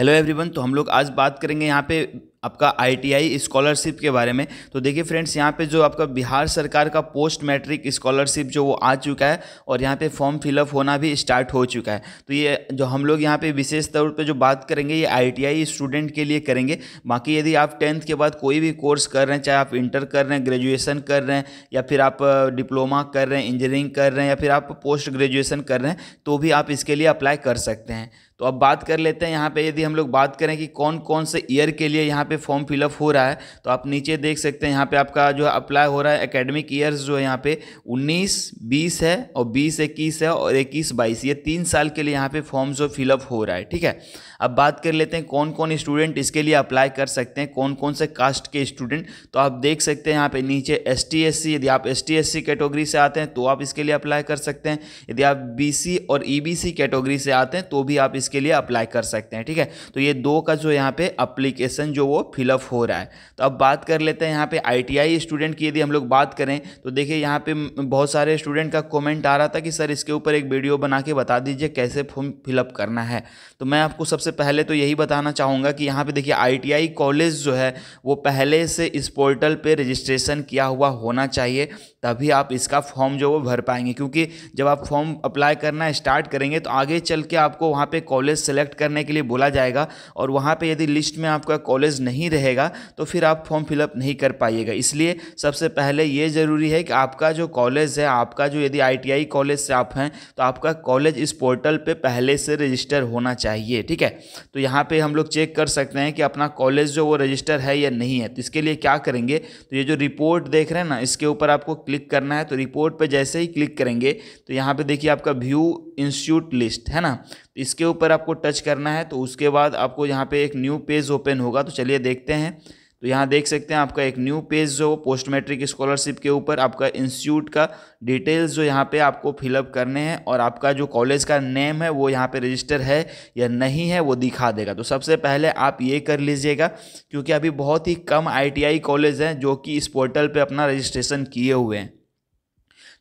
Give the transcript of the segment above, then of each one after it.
hello everyone तो हम लोग आज बात करेंगे यहाँ पे आपका आईटीआई स्कॉलरशिप के बारे में तो देखिए फ्रेंड्स यहाँ पे जो आपका बिहार सरकार का पोस्ट मैट्रिक स्कॉलरशिप जो वो आ चुका है और यहाँ पे फॉर्म फिलअप होना भी स्टार्ट हो चुका है तो ये जो हम लोग यहाँ पे विशेष तौर पे जो बात करेंगे ये आईटीआई स्टूडेंट के लिए करेंगे बाकी यदि आप टेंथ के बाद कोई भी कोर्स कर रहे हैं चाहे आप इंटर कर रहे हैं ग्रेजुएसन कर रहे हैं या फिर आप डिप्लोमा कर रहे हैं इंजीनियरिंग कर रहे हैं या फिर आप पोस्ट ग्रेजुएसन कर रहे हैं तो भी आप इसके लिए अप्लाई कर सकते हैं तो अब बात कर लेते हैं यहाँ पर यदि हम लोग बात करें कि कौन कौन से ईयर के लिए यहाँ पे फॉर्म फिलअप हो रहा है तो आप नीचे देख सकते हैं यहाँ पे आपका जो अप्लाई हो रहा है एकेडमिक ईयर्स जो है यहाँ पे 19 20 है और 20 इक्कीस है और 21 22 ये तीन साल के लिए यहाँ पे फॉर्म जो फिलअप हो रहा है ठीक है अब बात कर लेते हैं कौन कौन स्टूडेंट इसके लिए अप्लाई कर सकते हैं कौन कौन से कास्ट के स्टूडेंट तो आप देख सकते हैं यहाँ पे नीचे एस टी यदि आप एस टी कैटेगरी से आते हैं तो आप इसके लिए अप्लाई कर सकते हैं यदि आप बी और ई e कैटेगरी से आते हैं तो भी आप इसके लिए अप्लाई कर सकते हैं ठीक है तो ये दो का जो यहाँ पे अप्लीकेशन जो वो फिलअप हो रहा है तो अब बात कर लेते हैं यहाँ पे आईटीआई स्टूडेंट की यदि हम लोग बात करें तो देखिए यहाँ पे बहुत सारे स्टूडेंट का कमेंट आ रहा था कि सर इसके ऊपर एक वीडियो बना के बता दीजिए कैसे फॉर्म फिलअप करना है तो मैं आपको सबसे पहले तो यही बताना चाहूँगा कि यहाँ पर देखिए आई कॉलेज जो है वो पहले से इस पोर्टल पर रजिस्ट्रेशन किया हुआ होना चाहिए तभी आप इसका फॉर्म जो वो भर पाएंगे क्योंकि जब आप फॉर्म अप्लाई करना स्टार्ट करेंगे तो आगे चल के आपको वहाँ पर कॉलेज सेलेक्ट करने के लिए बोला जाएगा और वहाँ पर यदि लिस्ट में आपका कॉलेज नहीं रहेगा तो फिर आप फॉर्म फिलअप नहीं कर पाइएगा इसलिए सबसे पहले ये ज़रूरी है कि आपका जो कॉलेज है आपका जो यदि आई कॉलेज से आप हैं तो आपका कॉलेज इस पोर्टल पर पहले से रजिस्टर होना चाहिए ठीक है तो यहाँ पर हम लोग चेक कर सकते हैं कि अपना कॉलेज जो वो रजिस्टर है या नहीं है तो इसके लिए क्या करेंगे तो ये जो रिपोर्ट देख रहे हैं ना इसके ऊपर आपको क्लिक करना है तो रिपोर्ट पर जैसे ही क्लिक करेंगे तो यहाँ पर देखिए आपका व्यू इंस्टीट्यूट लिस्ट है ना तो इसके ऊपर आपको टच करना है तो उसके बाद आपको यहाँ पे एक न्यू पेज ओपन होगा तो चलिए देखते हैं तो यहाँ देख सकते हैं आपका एक न्यू पेज जो पोस्ट मैट्रिक स्कॉलरशिप के ऊपर आपका इंस्टीट्यूट का डिटेल्स जो यहाँ पे आपको फिलअप करने हैं और आपका जो कॉलेज का नेम है वो यहाँ पे रजिस्टर है या नहीं है वो दिखा देगा तो सबसे पहले आप ये कर लीजिएगा क्योंकि अभी बहुत ही कम आईटीआई कॉलेज हैं जो कि इस पोर्टल पर अपना रजिस्ट्रेशन किए हुए हैं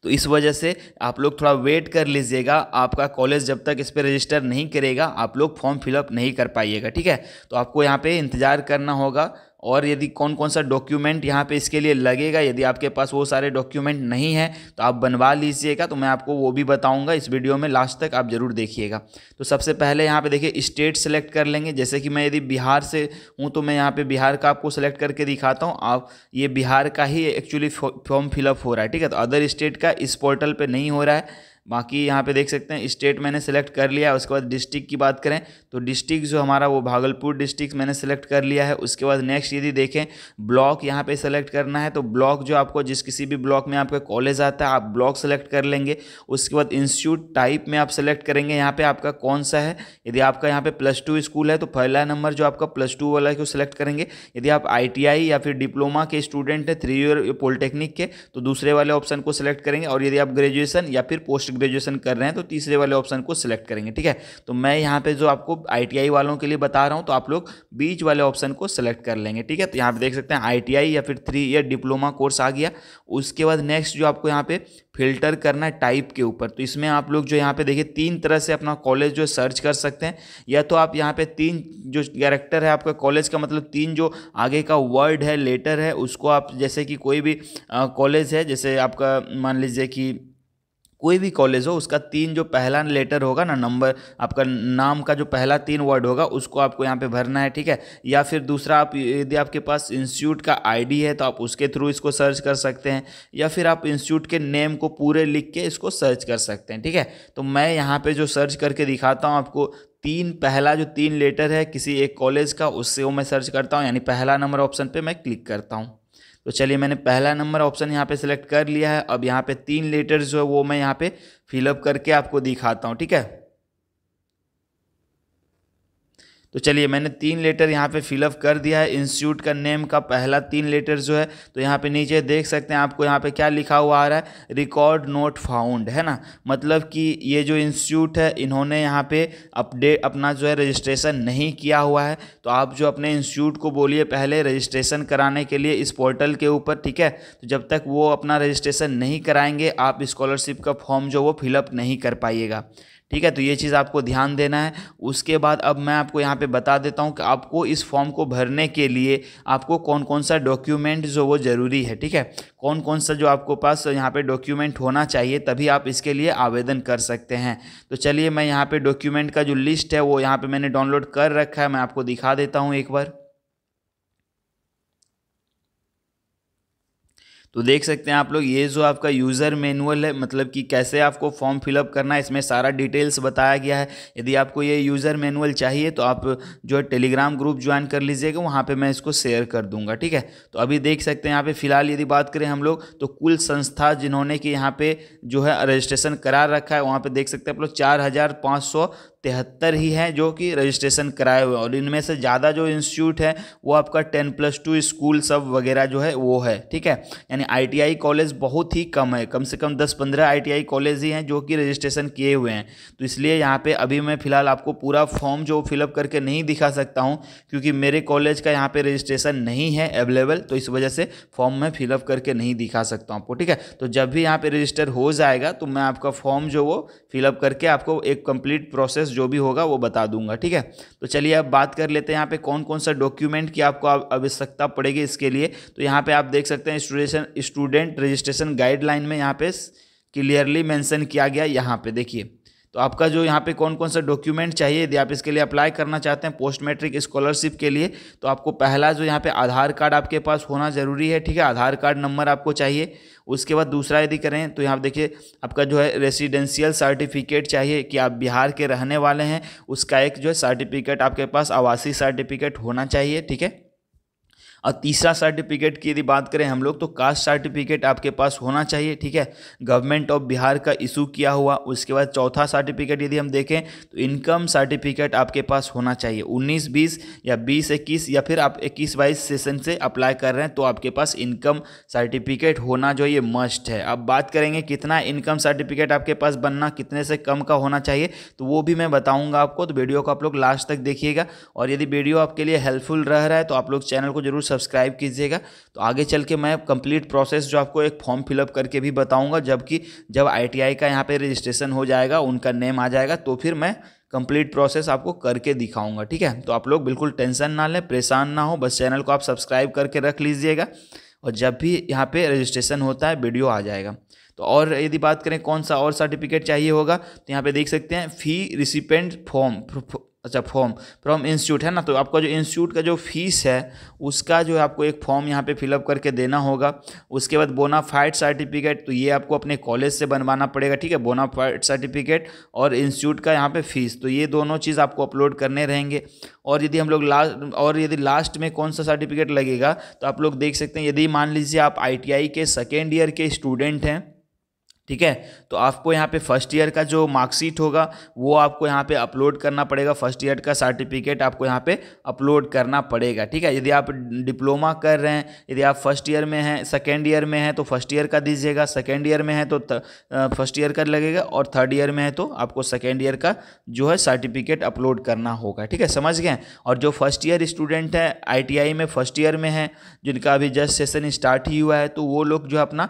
तो इस वजह से आप लोग थोड़ा वेट कर लीजिएगा आपका कॉलेज जब तक इस पर रजिस्टर नहीं करेगा आप लोग फॉर्म फिलअप नहीं कर पाइएगा ठीक है तो आपको यहाँ पर इंतज़ार करना होगा और यदि कौन कौन सा डॉक्यूमेंट यहाँ पे इसके लिए लगेगा यदि आपके पास वो सारे डॉक्यूमेंट नहीं है तो आप बनवा लीजिएगा तो मैं आपको वो भी बताऊँगा इस वीडियो में लास्ट तक आप ज़रूर देखिएगा तो सबसे पहले यहाँ पे देखिए स्टेट सेलेक्ट कर लेंगे जैसे कि मैं यदि बिहार से हूँ तो मैं यहाँ पर बिहार का आपको सेलेक्ट करके दिखाता हूँ आप ये बिहार का ही एक्चुअली फॉर्म फिलअप हो रहा है ठीक है तो अदर स्टेट का इस पोर्टल पर नहीं हो रहा है बाकी यहाँ पे देख सकते हैं स्टेट मैंने सेलेक्ट तो कर लिया है उसके बाद डिस्ट्रिक्ट की बात करें तो डिस्ट्रिक्ट जो हमारा वो भागलपुर डिस्ट्रिक्ट मैंने सेलेक्ट कर लिया है उसके बाद नेक्स्ट यदि देखें ब्लॉक यहाँ पे सेलेक्ट करना है तो ब्लॉक जो आपको जिस किसी भी ब्लॉक में आपका कॉलेज आता है आप ब्लॉक सेलेक्ट कर लेंगे उसके बाद इंस्टीट्यूट टाइप में आप सेलेक्ट करेंगे यहाँ पर आपका कौन सा है यदि आपका यहाँ पर प्लस टू स्कूल है तो पहला नंबर जो आपका प्लस टू वाला को सेलेक्ट करेंगे यदि आप आई या फिर डिप्लोमा के स्टूडेंट हैं थ्री ईयर पॉलिटेक्निक के तो दूसरे वाले ऑप्शन को सेलेक्ट करेंगे और यदि आप ग्रेजुएसन या फिर पोस्ट पोस्ट ग्रेजुएशन कर रहे हैं तो तीसरे वाले ऑप्शन को सिलेक्ट करेंगे ठीक है तो मैं यहाँ पे जो आपको आई वालों के लिए बता रहा हूँ तो आप लोग बीच वाले ऑप्शन को सिलेक्ट कर लेंगे ठीक है तो यहाँ पे देख सकते हैं आई या फिर थ्री ईयर डिप्लोमा कोर्स आ गया उसके बाद नेक्स्ट जो आपको यहाँ पे फिल्टर करना है टाइप के ऊपर तो इसमें आप लोग जो यहाँ पे देखिए तीन तरह से अपना कॉलेज जो सर्च कर सकते हैं या तो आप यहाँ पे तीन जो कैरेक्टर है आपका कॉलेज का मतलब तीन जो आगे का वर्ड है लेटर है उसको आप जैसे कि कोई भी कॉलेज है जैसे आपका मान लीजिए कि कोई भी कॉलेज हो उसका तीन जो पहला लेटर होगा ना नंबर आपका नाम का जो पहला तीन वर्ड होगा उसको आपको यहाँ पे भरना है ठीक है या फिर दूसरा आप यदि आपके पास इंस्टीट्यूट का आईडी है तो आप उसके थ्रू इसको सर्च कर सकते हैं या फिर आप इंस्टीट्यूट के नेम को पूरे लिख के इसको सर्च कर सकते हैं ठीक है तो मैं यहाँ पर जो सर्च करके दिखाता हूँ आपको तीन पहला जो तीन लेटर है किसी एक कॉलेज का उससे वो मैं सर्च करता हूँ यानी पहला नंबर ऑप्शन पर मैं क्लिक करता हूँ तो चलिए मैंने पहला नंबर ऑप्शन यहाँ पे सेलेक्ट कर लिया है अब यहाँ पे तीन लेटर्स जो है वो मैं यहाँ पे फिलअप करके आपको दिखाता हूँ ठीक है तो चलिए मैंने तीन लेटर यहाँ पे फिलअप कर दिया है इंस्टीट्यूट का नेम का पहला तीन लेटर जो है तो यहाँ पे नीचे देख सकते हैं आपको यहाँ पे क्या लिखा हुआ आ रहा है रिकॉर्ड नोट फाउंड है ना मतलब कि ये जो इंस्टीट्यूट है इन्होंने यहाँ पे अपडेट अपना जो है रजिस्ट्रेशन नहीं किया हुआ है तो आप जो अपने इंस्टीट्यूट को बोलिए पहले रजिस्ट्रेशन कराने के लिए इस पोर्टल के ऊपर ठीक है तो जब तक वो अपना रजिस्ट्रेशन नहीं कराएंगे आप स्कॉलरशिप का फॉर्म जो वो फिलअप नहीं कर पाइएगा ठीक है तो ये चीज़ आपको ध्यान देना है उसके बाद अब मैं आपको यहाँ पे बता देता हूँ कि आपको इस फॉर्म को भरने के लिए आपको कौन कौन सा डॉक्यूमेंट जो वो ज़रूरी है ठीक है कौन कौन सा जो आपको पास यहाँ पे डॉक्यूमेंट होना चाहिए तभी आप इसके लिए आवेदन कर सकते हैं तो चलिए मैं यहाँ पर डॉक्यूमेंट का जो लिस्ट है वो यहाँ पर मैंने डाउनलोड कर रखा है मैं आपको दिखा देता हूँ एक बार तो देख सकते हैं आप लोग ये जो आपका यूज़र मैनुअल है मतलब कि कैसे आपको फॉर्म फिलअप करना है इसमें सारा डिटेल्स बताया गया है यदि आपको ये यूज़र मैनुअल चाहिए तो आप जो है टेलीग्राम ग्रुप ज्वाइन कर लीजिएगा वहाँ पर मैं इसको शेयर कर दूंगा ठीक है तो अभी देख सकते हैं यहाँ पर फिलहाल यदि बात करें हम लोग तो कुल संस्था जिन्होंने कि यहाँ पर जो है रजिस्ट्रेशन करा रखा है वहाँ पर देख सकते हैं आप लोग चार तिहत्तर ही हैं जो कि रजिस्ट्रेशन कराए हुए हैं और इनमें से ज़्यादा जो इंस्टीट्यूट है वो आपका टेन प्लस टू स्कूल सब वगैरह जो है वो है ठीक है यानी आईटीआई कॉलेज बहुत ही कम है कम से कम दस पंद्रह आईटीआई कॉलेज ही हैं जो कि रजिस्ट्रेशन किए हुए हैं तो इसलिए यहाँ पर अभी मैं फ़िलहाल आपको पूरा फॉर्म जो फिलअप करके नहीं दिखा सकता हूँ क्योंकि मेरे कॉलेज का यहाँ पर रजिस्ट्रेशन नहीं है अवेलेबल तो इस वजह से फॉर्म मैं फिलअप करके नहीं दिखा सकता हूँ आपको ठीक है तो जब भी यहाँ पर रजिस्टर हो जाएगा तो मैं आपका फॉर्म जो वो फिलअप करके आपको एक कम्प्लीट प्रोसेस प्रोसेस जो भी होगा वो बता दूंगा ठीक है तो चलिए अब बात कर लेते हैं यहाँ पे कौन कौन सा डॉक्यूमेंट की आपको आवश्यकता पड़ेगी इसके लिए तो यहाँ पे आप देख सकते हैं स्टूडेशन स्टूडेंट रजिस्ट्रेशन गाइडलाइन में यहाँ पे क्लियरली मैंसन किया गया यहाँ पर देखिए तो आपका जो यहाँ पे कौन कौन सा डॉक्यूमेंट चाहिए यदि आप इसके लिए अप्लाई करना चाहते हैं पोस्ट मैट्रिक स्कॉलरशिप के लिए तो आपको पहला जो यहाँ पे आधार कार्ड आपके पास होना ज़रूरी है ठीक है आधार कार्ड नंबर आपको चाहिए उसके बाद दूसरा यदि करें तो यहाँ देखिए आपका जो है रेसिडेंशियल सर्टिफिकेट चाहिए कि आप बिहार के रहने वाले हैं उसका एक जो है सर्टिफिकेट आपके पास आवासीय सर्टिफिकेट होना चाहिए ठीक है और तीसरा सर्टिफिकेट की यदि बात करें हम लोग तो कास्ट सर्टिफिकेट आपके पास होना चाहिए ठीक है गवर्नमेंट ऑफ बिहार का इशू किया हुआ उसके बाद चौथा सर्टिफिकेट यदि हम देखें तो इनकम सर्टिफिकेट आपके पास होना चाहिए उन्नीस बीस या बीस इक्कीस या फिर आप इक्कीस बाईस सेशन से अप्लाई कर रहे हैं तो आपके पास इनकम सर्टिफिकेट होना जो ये मस्ट है अब बात करेंगे कितना इनकम सर्टिफिकेट आपके पास बनना कितने से कम का होना चाहिए तो वो भी मैं बताऊंगा आपको तो वीडियो को आप लोग लास्ट तक देखिएगा और यदि वीडियो आपके लिए हेल्पफुल रह रहा है तो आप लोग चैनल को जरूर सब्सक्राइब कीजिएगा तो आगे चल के मैं कंप्लीट प्रोसेस जो आपको एक फॉर्म फिलअप करके भी बताऊंगा जबकि जब आईटीआई का यहाँ पे रजिस्ट्रेशन हो जाएगा उनका नेम आ जाएगा तो फिर मैं कंप्लीट प्रोसेस आपको करके दिखाऊंगा ठीक है तो आप लोग बिल्कुल टेंशन ना लें परेशान ना हो बस चैनल को आप सब्सक्राइब करके रख लीजिएगा और जब भी यहाँ पर रजिस्ट्रेशन होता है वीडियो आ जाएगा तो और यदि बात करें कौन सा और सर्टिफिकेट चाहिए होगा तो यहाँ पे देख सकते हैं फ़ी रिसिपेंट फॉर्म अच्छा फॉर्म फ्रॉम इंस्टीट्यूट है ना तो आपका जो इंस्टीट्यूट का जो फीस है उसका जो है आपको एक फॉर्म यहाँ पे फिलअप करके देना होगा उसके बाद बोनाफाइड सर्टिफिकेट तो ये आपको अपने कॉलेज से बनवाना पड़ेगा ठीक है बोनाफाइड सर्टिफिकेट और इंस्टीट्यूट का यहाँ पे फीस तो ये दोनों चीज़ आपको अपलोड करने रहेंगे और यदि हम लोग लास्ट और यदि लास्ट में कौन सा सर्टिफिकेट लगेगा तो आप लोग देख सकते हैं यदि मान लीजिए आप आई के सेकेंड ईयर के स्टूडेंट हैं ठीक है तो आपको यहाँ पे फर्स्ट ईयर का जो मार्कशीट होगा वो आपको यहाँ पे अपलोड करना पड़ेगा फर्स्ट ईयर का सर्टिफिकेट आपको यहाँ पे अपलोड करना पड़ेगा ठीक है यदि आप डिप्लोमा कर रहे हैं यदि आप फर्स्ट ईयर में हैं सेकेंड ईयर में हैं तो फर्स्ट ईयर का दीजिएगा सेकेंड ईयर में है तो फर्स्ट ईयर का लगेगा और थर्ड ईयर में है तो आपको सेकेंड ईयर का जो है सर्टिफिकेट अपलोड करना होगा ठीक है समझ गए और जो फर्स्ट ईयर स्टूडेंट है आई में फर्स्ट ईयर में है जिनका अभी जस्ट सेशन स्टार्ट ही हुआ है तो वो लोग जो अपना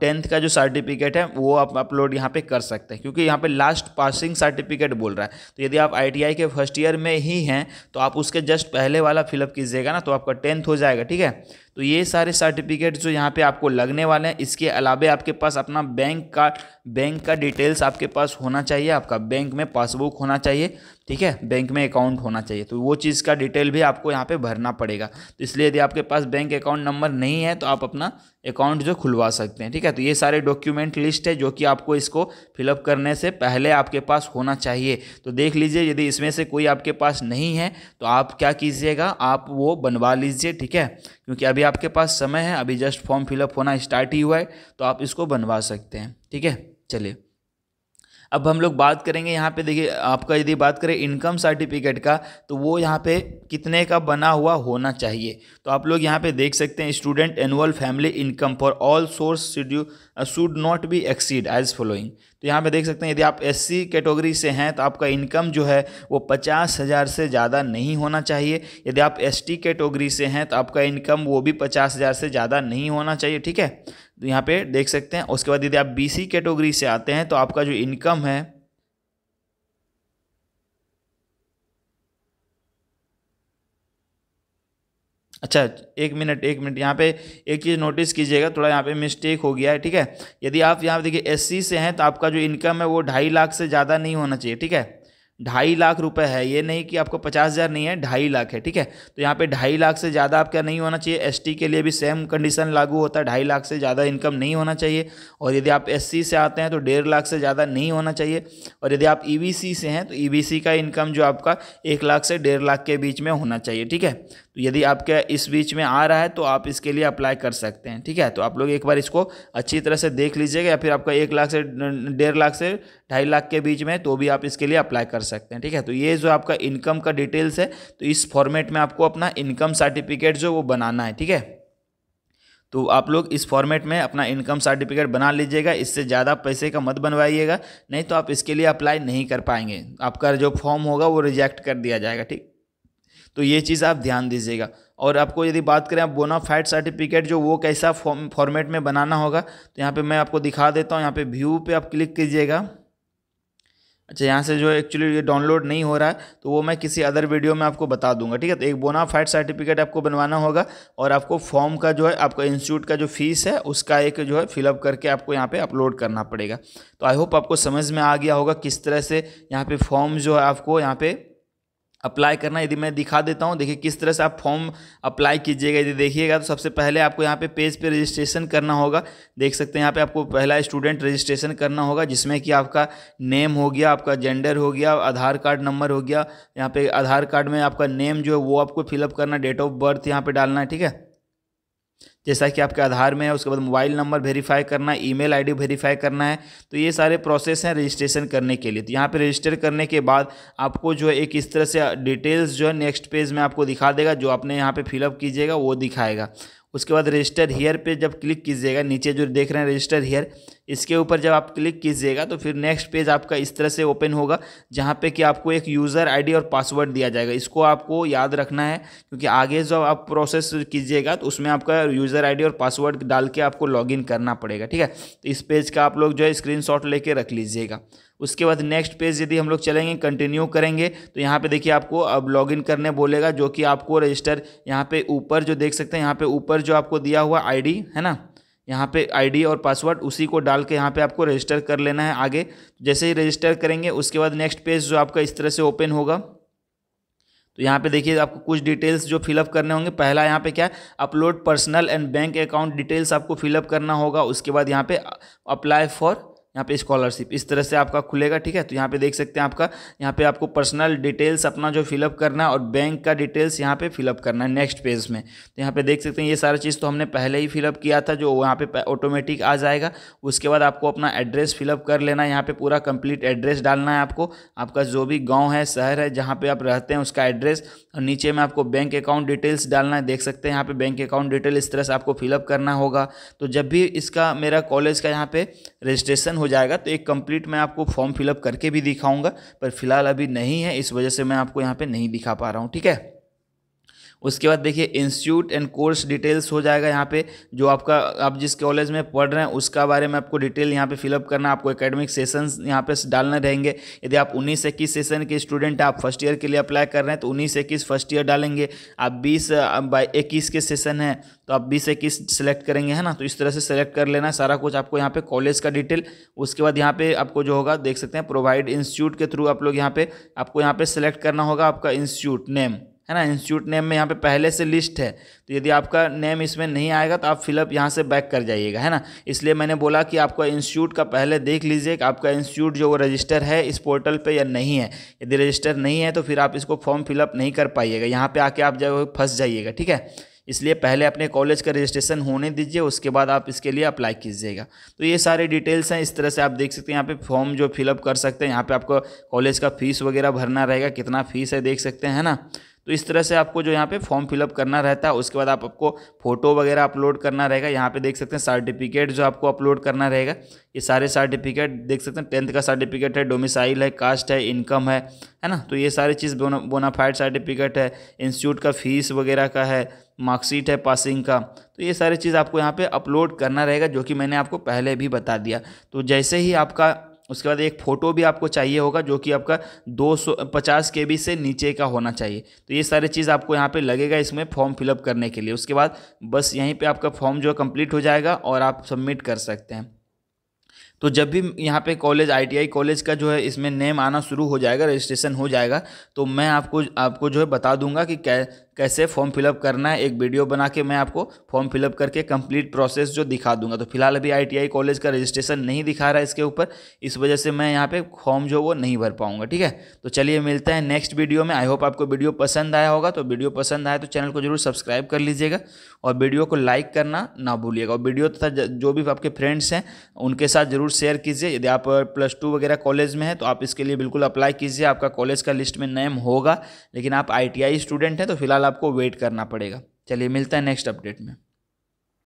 टेंथ का जो सर्टिफिकेट है वो आप अपलोड यहाँ पे कर सकते हैं क्योंकि यहाँ पे लास्ट पासिंग सर्टिफिकेट बोल रहा है तो यदि आप आई के फर्स्ट ईयर में ही हैं तो आप उसके जस्ट पहले वाला फिलअप कीजिएगा ना तो आपका टेंथ हो जाएगा ठीक है तो ये सारे सर्टिफिकेट जो यहाँ पे आपको लगने वाले हैं इसके अलावा आपके पास अपना बैंक का बैंक का डिटेल्स आपके पास होना चाहिए आपका बैंक में पासबुक होना चाहिए ठीक है बैंक में अकाउंट होना चाहिए तो वो चीज़ का डिटेल भी आपको यहाँ पे भरना पड़ेगा तो इसलिए यदि आपके पास बैंक अकाउंट नंबर नहीं है तो आप अपना अकाउंट जो खुलवा सकते हैं ठीक है तो ये सारे डॉक्यूमेंट लिस्ट है जो कि आपको इसको फिलअप करने से पहले आपके पास होना चाहिए तो देख लीजिए यदि इसमें से कोई आपके पास नहीं है तो आप क्या कीजिएगा आप वो बनवा लीजिए ठीक है क्योंकि अभी आपके पास समय है अभी जस्ट फॉर्म फिलअप होना स्टार्ट ही हुआ है तो आप इसको बनवा सकते हैं ठीक है चलिए अब हम लोग बात करेंगे यहाँ पे देखिए आपका यदि बात करें इनकम सर्टिफिकेट का तो वो यहाँ पे कितने का बना हुआ होना चाहिए तो आप लोग यहाँ पे देख सकते हैं student annual family income for all source schedule should not be exceed as following तो यहाँ पे देख सकते हैं यदि आप एस सी कैटेगरी से हैं तो आपका इनकम जो है वो पचास हज़ार से ज़्यादा नहीं होना चाहिए यदि आप एस टी कैटेगरी से हैं तो आपका इनकम वो भी पचास हज़ार से ज़्यादा नहीं होना चाहिए ठीक है तो यहाँ पे देख सकते हैं उसके बाद यदि आप बी सी कैटेगरी से आते हैं तो आपका जो इनकम है अच्छा एक मिनट एक मिनट यहाँ पे एक चीज़ नोटिस कीजिएगा थोड़ा यहाँ पे मिस्टेक हो गया है ठीक है यदि आप यहाँ देखिए एससी से हैं तो आपका जो इनकम है वो ढाई लाख से ज़्यादा नहीं होना चाहिए ठीक है ढाई लाख रुपए है ये नहीं कि आपको पचास हज़ार नहीं है ढाई लाख है ठीक है तो यहाँ पे ढाई लाख से ज़्यादा आपका नहीं होना चाहिए एसटी के लिए भी सेम कंडीशन लागू होता है ढाई लाख से ज़्यादा इनकम नहीं होना चाहिए और यदि आप एससी से आते हैं तो डेढ़ लाख से ज़्यादा नहीं होना चाहिए और यदि आप ई e से हैं तो ई e का इनकम जो आपका एक लाख से डेढ़ लाख के बीच में होना चाहिए ठीक है तो यदि आपके इस बीच में आ रहा है तो आप इसके लिए अप्लाई कर सकते हैं ठीक है तो आप लोग एक बार इसको अच्छी तरह से देख लीजिएगा या फिर आपका एक लाख से डेढ़ लाख से ढाई लाख के बीच में तो भी आप इसके लिए अप्लाई कर सकते हैं ठीक है तो ये जो आपका इनकम का डिटेल्स है तो इस फॉर्मेट में आपको अपना इनकम सर्टिफिकेट जो वो बनाना है ठीक है तो आप लोग इस फॉर्मेट में अपना इनकम सर्टिफिकेट बना लीजिएगा इससे ज़्यादा पैसे का मत बनवाइएगा नहीं तो आप इसके लिए अप्लाई नहीं कर पाएंगे आपका जो फॉर्म होगा वो रिजेक्ट कर दिया जाएगा ठीक तो ये चीज़ आप ध्यान दीजिएगा और आपको यदि बात करें आप बोनाफाइड सर्टिफिकेट जो वो कैसा फॉर्मेट में बनाना होगा तो यहाँ पे मैं आपको दिखा देता हूँ यहाँ पे व्यू पे आप क्लिक कीजिएगा अच्छा यहाँ से जो एक्चुअली ये डाउनलोड नहीं हो रहा है तो वो मैं किसी अदर वीडियो में आपको बता दूंगा ठीक है तो एक बोनाफाइड सर्टिफिकेट आपको बनवाना होगा और आपको फॉर्म का जो है आपका इंस्टीट्यूट का जो फीस है उसका एक जो है फिलअप करके आपको यहाँ पे अपलोड करना पड़ेगा तो आई होप आपको समझ में आ गया होगा किस तरह से यहाँ पर फॉर्म जो है आपको यहाँ पर अप्लाई करना यदि मैं दिखा देता हूँ देखिए किस तरह से आप फॉर्म अप्लाई कीजिएगा यदि देखिएगा तो सबसे पहले आपको यहाँ पे पेज पे रजिस्ट्रेशन करना होगा देख सकते हैं यहाँ पे आपको पहला स्टूडेंट रजिस्ट्रेशन करना होगा जिसमें कि आपका नेम हो गया आपका जेंडर हो गया आधार कार्ड नंबर हो गया यहाँ पे आधार कार्ड में आपका नेम जो है वो आपको फिलअप करना डेट ऑफ बर्थ यहाँ पर डालना है ठीक है जैसा कि आपके आधार में है उसके बाद मोबाइल नंबर वेरीफाई करना ई मेल वेरीफाई करना है तो ये सारे प्रोसेस हैं रजिस्ट्रेशन करने के लिए तो यहाँ पर रजिस्टर करने के बाद आपको जो है एक इस तरह से डिटेल्स जो है नेक्स्ट पेज में आपको दिखा देगा जो आपने यहाँ पे फिलअप कीजिएगा वो दिखाएगा उसके बाद रजिस्टर हीयर पे जब क्लिक कीजिएगा नीचे जो देख रहे हैं रजिस्टर हीयर इसके ऊपर जब आप क्लिक कीजिएगा तो फिर नेक्स्ट पेज आपका इस तरह से ओपन होगा जहाँ पे कि आपको एक यूज़र आईडी और पासवर्ड दिया जाएगा इसको आपको याद रखना है क्योंकि आगे जब आप प्रोसेस कीजिएगा तो उसमें आपका यूज़र आईडी और पासवर्ड डाल के आपको लॉगिन करना पड़ेगा ठीक है तो इस पेज का आप लोग जो है स्क्रीन लेके रख लीजिएगा उसके बाद नेक्स्ट पेज यदि हम लोग चलेंगे कंटिन्यू करेंगे तो यहाँ पे देखिए आपको अब लॉगिन करने बोलेगा जो कि आपको रजिस्टर यहाँ पे ऊपर जो देख सकते हैं यहाँ पे ऊपर जो आपको दिया हुआ आईडी है ना यहाँ पे आईडी और पासवर्ड उसी को डाल के यहाँ पे आपको रजिस्टर कर लेना है आगे जैसे ही रजिस्टर करेंगे उसके बाद नेक्स्ट पेज जो आपका इस तरह से ओपन होगा तो यहाँ पे देखिए आपको कुछ डिटेल्स जो फिलअप करने होंगे पहला यहाँ पे क्या है upload personal and bank account details आपको फिलअप करना होगा उसके बाद यहाँ पे अप्लाई फॉर यहाँ पे स्कॉलरशिप इस तरह से आपका खुलेगा ठीक है तो यहाँ पे देख सकते हैं आपका यहाँ पे आपको पर्सनल डिटेल्स अपना जो फिलअप करना है और बैंक का डिटेल्स यहाँ पे फिलअप करना है नेक्स्ट पेज में तो यहाँ पे देख सकते हैं ये सारा चीज़ तो हमने पहले ही फिलअप किया था जो यहाँ पे ऑटोमेटिक आ जाएगा उसके बाद आपको अपना एड्रेस फिलअप कर लेना है यहाँ पर पूरा कंप्लीट एड्रेस डालना है आपको आपका जो भी गाँव है शहर है जहाँ पर आप रहते हैं उसका एड्रेस और नीचे में आपको बैंक अकाउंट डिटेल्स डालना है देख सकते हैं यहाँ पर बैंक अकाउंट डिटेल इस तरह से आपको फिलअप करना होगा तो जब भी इसका मेरा कॉलेज का यहाँ पर रजिस्ट्रेशन हो जाएगा तो एक कंप्लीट मैं आपको फॉर्म फिलअप करके भी दिखाऊंगा पर फिलहाल अभी नहीं है इस वजह से मैं आपको यहाँ पर नहीं दिखा पा रहा हूँ ठीक है उसके बाद देखिए इंस्टीट्यूट एंड कोर्स डिटेल्स हो जाएगा यहाँ पे जो आपका आप जिस कॉलेज में पढ़ रहे हैं उसका बारे में आपको डिटेल यहाँ पे फिलअप करना आपको एकेडमिक सेशंस यहाँ पे डालना रहेंगे यदि आप उन्नीस इक्कीस सेशन के स्टूडेंट आप फर्स्ट ईयर के लिए अप्लाई कर रहे हैं तो उन्नीस इक्कीस फर्स्ट ईयर डालेंगे आप बीस बाई इक्कीस के सेशन हैं तो आप बीस इक्कीस सेलेक्ट करेंगे है ना तो इस तरह से सेलेक्ट कर लेना सारा कुछ आपको यहाँ पे कॉलेज का डिटेल उसके बाद यहाँ पे आपको जो होगा देख सकते हैं प्रोवाइड इंस्टीट्यूट के थ्रू आप लोग यहाँ पे आपको यहाँ पे सेलेक्ट करना होगा आपका इंस्टीट्यूट नेम है ना इंस्टीट्यूट नेम में यहाँ पे पहले से लिस्ट है तो यदि आपका नेम इसमें नहीं आएगा तो आप फिलअप यहाँ से बैक कर जाइएगा है ना इसलिए मैंने बोला कि आपका इंस्टीट्यूट का पहले देख लीजिए कि आपका इंस्टीट्यूट जो वो रजिस्टर है इस पोर्टल पे या नहीं है यदि रजिस्टर नहीं है तो फिर आप इसको फॉर्म फिलअप नहीं कर पाइएगा यहाँ पर आके आप जो फंस जाइएगा ठीक है इसलिए पहले अपने कॉलेज का रजिस्ट्रेशन होने दीजिए उसके बाद आप इसके लिए अप्लाई कीजिएगा तो ये सारे डिटेल्स हैं इस तरह से आप देख सकते हैं यहाँ पे फॉर्म जो फिलअप कर सकते हैं यहाँ पे आपको कॉलेज का फीस वगैरह भरना रहेगा कितना फीस है देख सकते हैं ना तो इस तरह से आपको जो यहाँ पे फॉर्म फिलअप करना रहता है उसके बाद आप आपको फोटो वगैरह अपलोड करना रहेगा यहाँ पे देख सकते हैं सर्टिफिकेट जो आपको अपलोड करना रहेगा ये सारे सर्टिफिकेट देख सकते हैं टेंथ का सर्टिफिकेट है डोमिसाइल है कास्ट है इनकम है है ना तो ये सारी चीज़ बोनाफाइड सर्टिफिकेट है इंस्टीट्यूट का फीस वगैरह का है मार्कशीट है पासिंग का तो ये सारी चीज़ आपको यहाँ पे अपलोड करना रहेगा जो कि मैंने आपको पहले भी बता दिया तो जैसे ही आपका उसके बाद एक फ़ोटो भी आपको चाहिए होगा जो कि आपका 250 बी से नीचे का होना चाहिए तो ये सारी चीज़ आपको यहाँ पे लगेगा इसमें फॉर्म फिलअप करने के लिए उसके बाद बस यहीं पे आपका फॉर्म जो है कम्प्लीट हो जाएगा और आप सबमिट कर सकते हैं तो जब भी यहाँ पे कॉलेज आईटीआई कॉलेज का जो है इसमें नेम आना शुरू हो जाएगा रजिस्ट्रेशन हो जाएगा तो मैं आपको आपको जो है बता दूंगा कि क्या कैसे फॉर्म फिलअप करना है एक वीडियो बना के मैं आपको फॉर्म फिलअप करके कंप्लीट प्रोसेस जो दिखा दूंगा तो फिलहाल अभी आईटीआई कॉलेज का रजिस्ट्रेशन नहीं दिखा रहा है इसके ऊपर इस वजह से मैं यहाँ पे फॉर्म जो वो नहीं भर पाऊंगा ठीक है तो चलिए मिलते हैं नेक्स्ट वीडियो में आई होप आपको वीडियो पसंद आया होगा तो वीडियो पसंद आया तो चैनल को जरूर सब्सक्राइब कर लीजिएगा और वीडियो को लाइक करना ना भूलिएगा और वीडियो तथा जो भी आपके फ्रेंड्स हैं उनके साथ जरूर शेयर कीजिए यदि आप प्लस टू वगैरह कॉलेज में हैं तो आप इसके लिए बिल्कुल अप्लाई कीजिए आपका कॉलेज का लिस्ट में नेम होगा लेकिन आप आई स्टूडेंट हैं तो फिलहाल आपको वेट करना पड़ेगा चलिए मिलता है नेक्स्ट अपडेट में